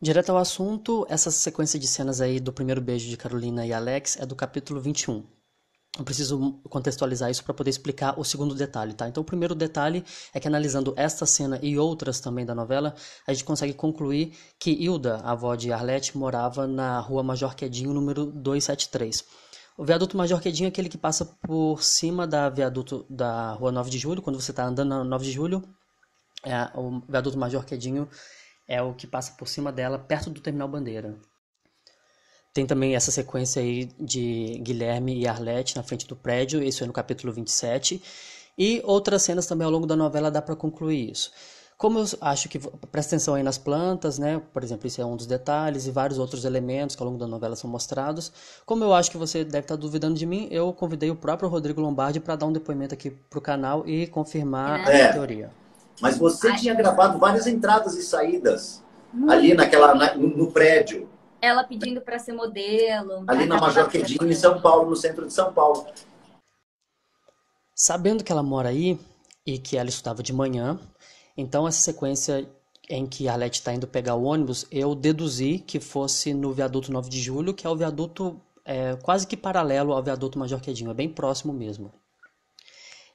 Direto ao assunto, essa sequência de cenas aí do primeiro beijo de Carolina e Alex é do capítulo 21. Eu preciso contextualizar isso para poder explicar o segundo detalhe, tá? Então, o primeiro detalhe é que analisando esta cena e outras também da novela, a gente consegue concluir que Hilda, a avó de Arlete, morava na rua Major Quedinho, número 273. O viaduto Major Quedinho é aquele que passa por cima da viaduto da rua 9 de Julho, quando você está andando na 9 de Julho, é, o viaduto Major Quedinho é o que passa por cima dela, perto do terminal bandeira. Tem também essa sequência aí de Guilherme e Arlette na frente do prédio, isso é no capítulo 27. E outras cenas também ao longo da novela dá para concluir isso. Como eu acho que presta atenção aí nas plantas, né? Por exemplo, isso é um dos detalhes e vários outros elementos que ao longo da novela são mostrados. Como eu acho que você deve estar tá duvidando de mim, eu convidei o próprio Rodrigo Lombardi para dar um depoimento aqui para o canal e confirmar é. a minha teoria. Mas você Ai, tinha gravado várias entradas e saídas muito ali naquela, na, no prédio. Ela pedindo para ser modelo. Ali na Major Quedinho, em São Paulo, no centro de São Paulo. Sabendo que ela mora aí e que ela estudava de manhã, então essa sequência em que a Arlete está indo pegar o ônibus, eu deduzi que fosse no viaduto 9 de julho, que é o viaduto é, quase que paralelo ao viaduto Major Quedinho, é bem próximo mesmo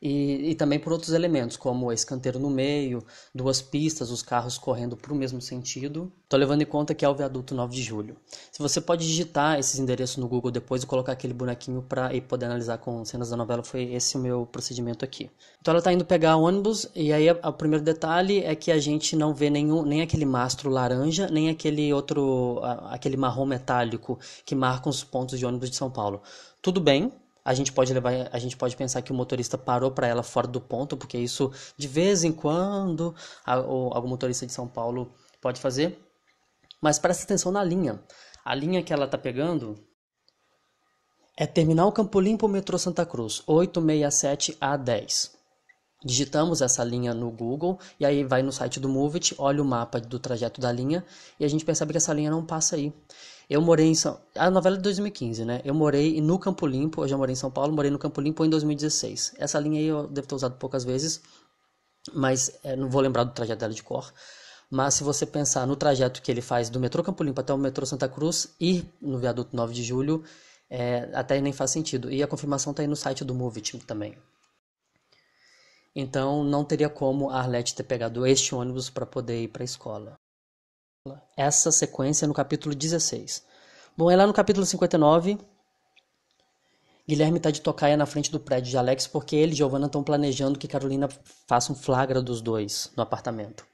e, e também por outros elementos, como escanteio no meio, duas pistas, os carros correndo para o mesmo sentido. Estou levando em conta que é o viaduto 9 de julho. Se você pode digitar esses endereços no Google depois e colocar aquele bonequinho para poder analisar com cenas da novela, foi esse o meu procedimento aqui. Então ela está indo pegar ônibus, e aí o primeiro detalhe é que a gente não vê nenhum, nem aquele mastro laranja, nem aquele outro, aquele marrom metálico que marcam os pontos de ônibus de São Paulo. Tudo bem, a gente pode levar, a gente pode pensar que o motorista parou para ela fora do ponto, porque isso de vez em quando a, algum motorista de São Paulo pode fazer. Mas presta atenção na linha. A linha que ela está pegando é Terminal Campo Limpo, metrô Santa Cruz, 867 a 10. Digitamos essa linha no Google e aí vai no site do Movit, olha o mapa do trajeto da linha e a gente percebe que essa linha não passa aí. Eu morei em São... A novela é de 2015, né? Eu morei no Campo Limpo, eu já morei em São Paulo, morei no Campo Limpo em 2016. Essa linha aí eu devo ter usado poucas vezes, mas é, não vou lembrar do trajeto dela de cor. Mas se você pensar no trajeto que ele faz do metrô Campo Limpo até o metrô Santa Cruz e no viaduto 9 de julho, é, até nem faz sentido. E a confirmação está aí no site do Movit também. Então não teria como a Arlete ter pegado este ônibus para poder ir para a escola essa sequência no capítulo 16. Bom, é lá no capítulo 59. Guilherme está de tocaia na frente do prédio de Alex porque ele e Giovanna estão planejando que Carolina faça um flagra dos dois no apartamento.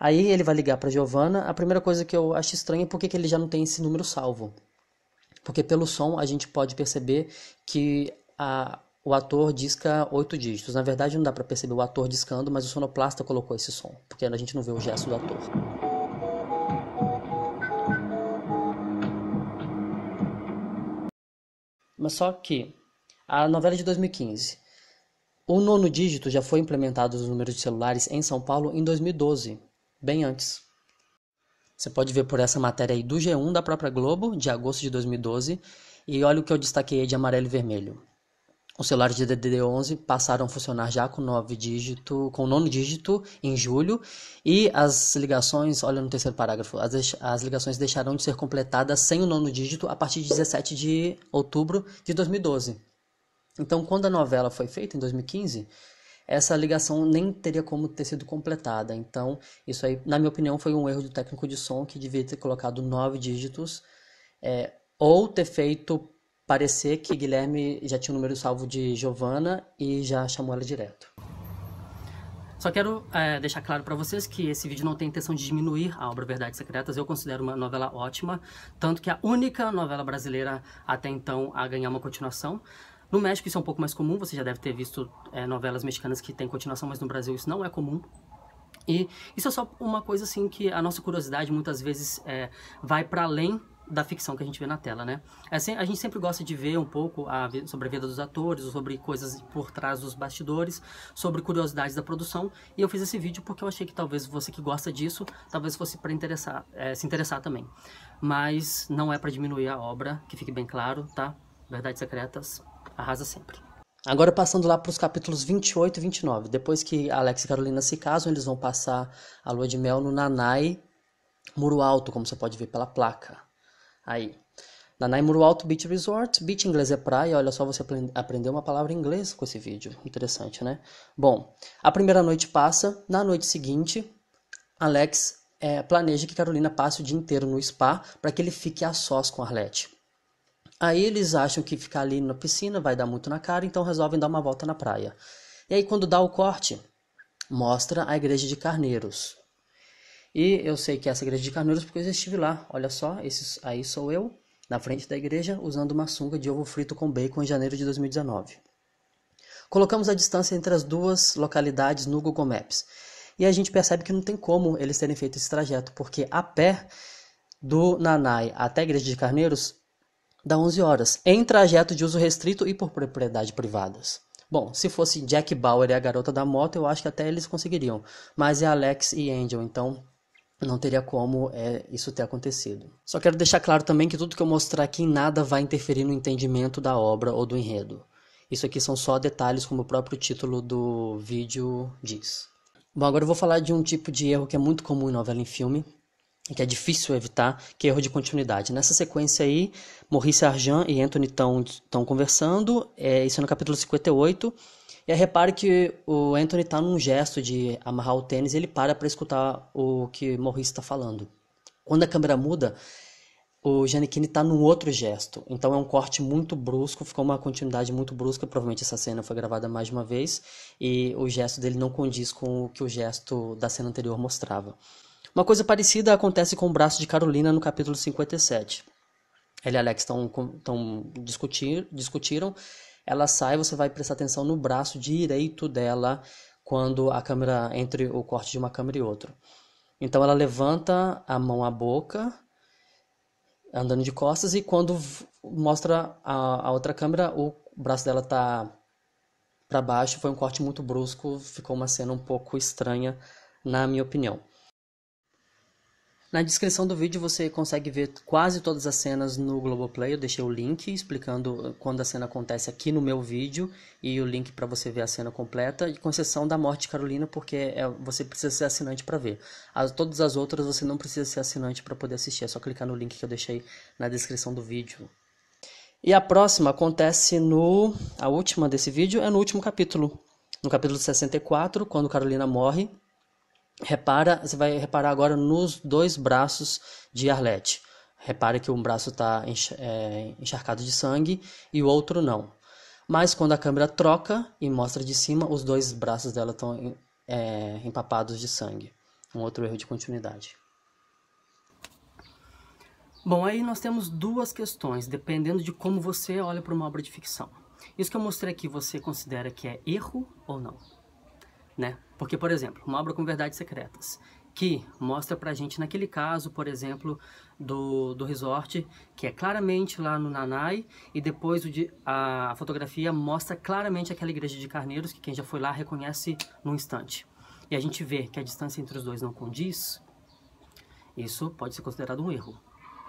Aí ele vai ligar para Giovanna. A primeira coisa que eu acho estranha é porque que ele já não tem esse número salvo. Porque pelo som a gente pode perceber que a, o ator disca oito dígitos. Na verdade não dá para perceber o ator discando, mas o sonoplasta colocou esse som, porque a gente não vê o gesto do ator. Mas só que a novela é de 2015. O nono dígito já foi implementado nos números de celulares em São Paulo em 2012, bem antes. Você pode ver por essa matéria aí do G1 da própria Globo, de agosto de 2012, e olha o que eu destaquei de amarelo e vermelho os celulares de DDD11 passaram a funcionar já com nove dígito, com nono dígito em julho, e as ligações, olha no terceiro parágrafo, as, as ligações deixarão de ser completadas sem o nono dígito a partir de 17 de outubro de 2012. Então, quando a novela foi feita em 2015, essa ligação nem teria como ter sido completada. Então, isso aí, na minha opinião, foi um erro do técnico de som que devia ter colocado nove dígitos, é, ou ter feito parecer que Guilherme já tinha o número salvo de Giovana e já chamou ela direto. Só quero é, deixar claro para vocês que esse vídeo não tem intenção de diminuir a obra Verdades Secretas. Eu considero uma novela ótima, tanto que é a única novela brasileira até então a ganhar uma continuação. No México isso é um pouco mais comum, você já deve ter visto é, novelas mexicanas que têm continuação, mas no Brasil isso não é comum. E isso é só uma coisa assim que a nossa curiosidade muitas vezes é, vai para além da ficção que a gente vê na tela, né? Assim, a gente sempre gosta de ver um pouco a, sobre a vida dos atores, sobre coisas por trás dos bastidores, sobre curiosidades da produção. E eu fiz esse vídeo porque eu achei que talvez você que gosta disso, talvez fosse para interessar, é, se interessar também. Mas não é para diminuir a obra, que fique bem claro, tá? Verdades Secretas arrasa sempre. Agora passando lá para os capítulos 28 e 29. Depois que Alex e Carolina se casam, eles vão passar a lua de mel no Nanai Muro Alto, como você pode ver pela placa. Aí. Nanaimuru Alto Beach Resort. Beach em inglês é praia. Olha só, você aprendeu uma palavra em inglês com esse vídeo. Interessante, né? Bom, a primeira noite passa. Na noite seguinte, Alex é, planeja que Carolina passe o dia inteiro no spa para que ele fique a sós com Arlete. Aí eles acham que ficar ali na piscina vai dar muito na cara, então resolvem dar uma volta na praia. E aí, quando dá o corte, mostra a igreja de Carneiros. E eu sei que é essa igreja é de Carneiros porque eu estive lá. Olha só, esses, aí sou eu, na frente da igreja, usando uma sunga de ovo frito com bacon em janeiro de 2019. Colocamos a distância entre as duas localidades no Google Maps. E a gente percebe que não tem como eles terem feito esse trajeto, porque a pé do Nanai até a igreja de Carneiros dá 11 horas, em trajeto de uso restrito e por propriedade privadas. Bom, se fosse Jack Bauer e a garota da moto, eu acho que até eles conseguiriam. Mas é Alex e Angel, então não teria como é, isso ter acontecido. Só quero deixar claro também que tudo que eu mostrar aqui em nada vai interferir no entendimento da obra ou do enredo. Isso aqui são só detalhes, como o próprio título do vídeo diz. Bom, agora eu vou falar de um tipo de erro que é muito comum em novela em filme, e que é difícil evitar, que é erro de continuidade. Nessa sequência aí, Maurice Arjan e Anthony estão conversando, é, isso é no capítulo 58, e aí repare que o Anthony está num gesto de amarrar o tênis, ele para para escutar o que Maurice está falando. Quando a câmera muda, o Giannichini está num outro gesto. Então é um corte muito brusco, ficou uma continuidade muito brusca. Provavelmente essa cena foi gravada mais de uma vez e o gesto dele não condiz com o que o gesto da cena anterior mostrava. Uma coisa parecida acontece com o braço de Carolina no capítulo 57. Ela e Alex estão discutir, discutiram ela sai, você vai prestar atenção no braço direito dela quando a câmera entre o corte de uma câmera e outra. Então ela levanta a mão à boca, andando de costas, e quando mostra a, a outra câmera, o braço dela tá para baixo. Foi um corte muito brusco, ficou uma cena um pouco estranha, na minha opinião. Na descrição do vídeo você consegue ver quase todas as cenas no Globoplay. Eu deixei o link explicando eh, quando a cena acontece aqui no meu vídeo e o link para você ver a cena completa, e com exceção da morte de Carolina, porque é, você precisa ser assinante para ver. As, todas as outras você não precisa ser assinante para poder assistir, é só clicar no link que eu deixei na descrição do vídeo. E a próxima acontece no. A última desse vídeo é no último capítulo. No capítulo 64, quando Carolina morre, Repara, você vai reparar agora nos dois braços de Arlete. Repare que um braço está é, encharcado de sangue e o outro não. Mas quando a câmera troca e mostra de cima, os dois braços dela estão é, empapados de sangue. Um outro erro de continuidade. Bom, aí nós temos duas questões, dependendo de como você olha para uma obra de ficção. Isso que eu mostrei aqui, você considera que é erro ou não? né? Porque, por exemplo, uma obra com verdades secretas, que mostra pra gente, naquele caso, por exemplo, do, do resort, que é claramente lá no Nanai, e depois o, a fotografia mostra claramente aquela igreja de carneiros, que quem já foi lá reconhece num instante. E a gente vê que a distância entre os dois não condiz, isso pode ser considerado um erro.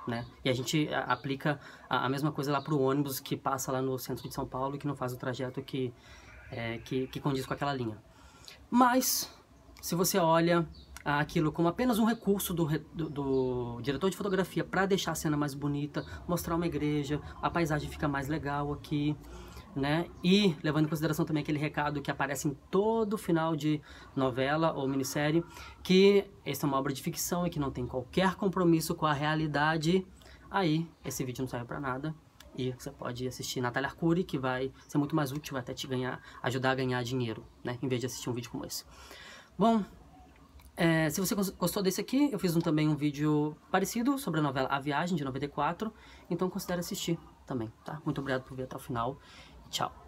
Né? E a gente aplica a, a mesma coisa lá para o ônibus que passa lá no centro de São Paulo e que não faz o trajeto que, é, que, que condiz com aquela linha. Mas, se você olha aquilo como apenas um recurso do, do, do diretor de fotografia para deixar a cena mais bonita, mostrar uma igreja, a paisagem fica mais legal aqui, né? E levando em consideração também aquele recado que aparece em todo final de novela ou minissérie, que essa é uma obra de ficção e que não tem qualquer compromisso com a realidade, aí esse vídeo não serve para nada e você pode assistir Natália Arcuri, que vai ser muito mais útil, vai até te ganhar, ajudar a ganhar dinheiro, né? Em vez de assistir um vídeo como esse. Bom, é, se você gostou desse aqui, eu fiz um, também um vídeo parecido sobre a novela A Viagem, de 94, então considere assistir também, tá? Muito obrigado por ver até o final. Tchau!